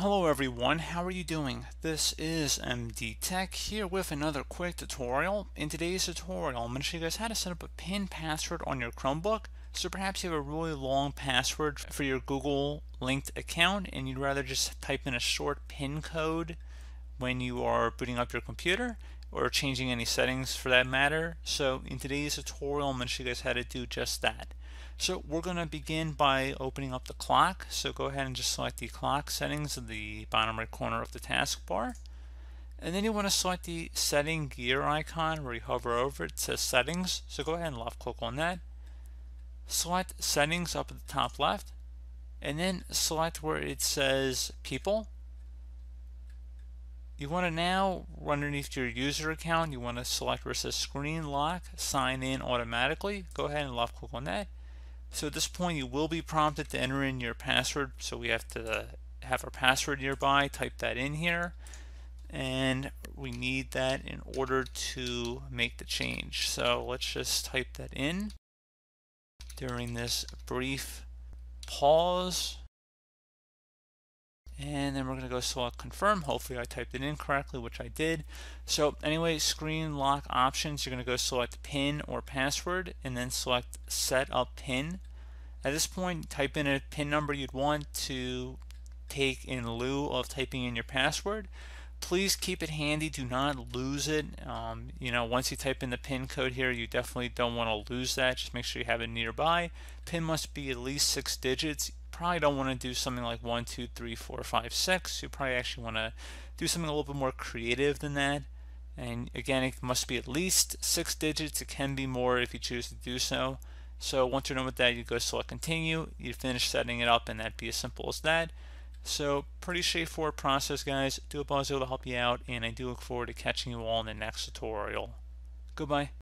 Hello everyone, how are you doing? This is MD Tech here with another quick tutorial. In today's tutorial, I'm going to show you guys how to set up a PIN password on your Chromebook. So perhaps you have a really long password for your Google linked account and you'd rather just type in a short pin code when you are booting up your computer or changing any settings for that matter. So in today's tutorial, I'm going to show you guys how to do just that. So we're going to begin by opening up the clock. So go ahead and just select the clock settings in the bottom right corner of the taskbar. And then you want to select the setting gear icon where you hover over it, it says settings. So go ahead and left click on that. Select settings up at the top left and then select where it says people you want to now, underneath your user account, you want to select where it says screen lock, sign in automatically. Go ahead and left click on that. So at this point you will be prompted to enter in your password. So we have to have our password nearby, type that in here. And we need that in order to make the change. So let's just type that in during this brief pause and then we're going to go select confirm. Hopefully I typed it in correctly, which I did. So anyway, screen lock options, you're going to go select PIN or password and then select set up PIN. At this point, type in a PIN number you'd want to take in lieu of typing in your password. Please keep it handy. Do not lose it. Um, you know, once you type in the PIN code here, you definitely don't want to lose that. Just make sure you have it nearby. PIN must be at least six digits probably don't want to do something like 1, 2, 3, 4, 5, 6. You probably actually want to do something a little bit more creative than that. And again, it must be at least six digits. It can be more if you choose to do so. So once you're done with that, you go select continue. You finish setting it up, and that'd be as simple as that. So pretty straightforward process, guys. Do a I to help you out, and I do look forward to catching you all in the next tutorial. Goodbye.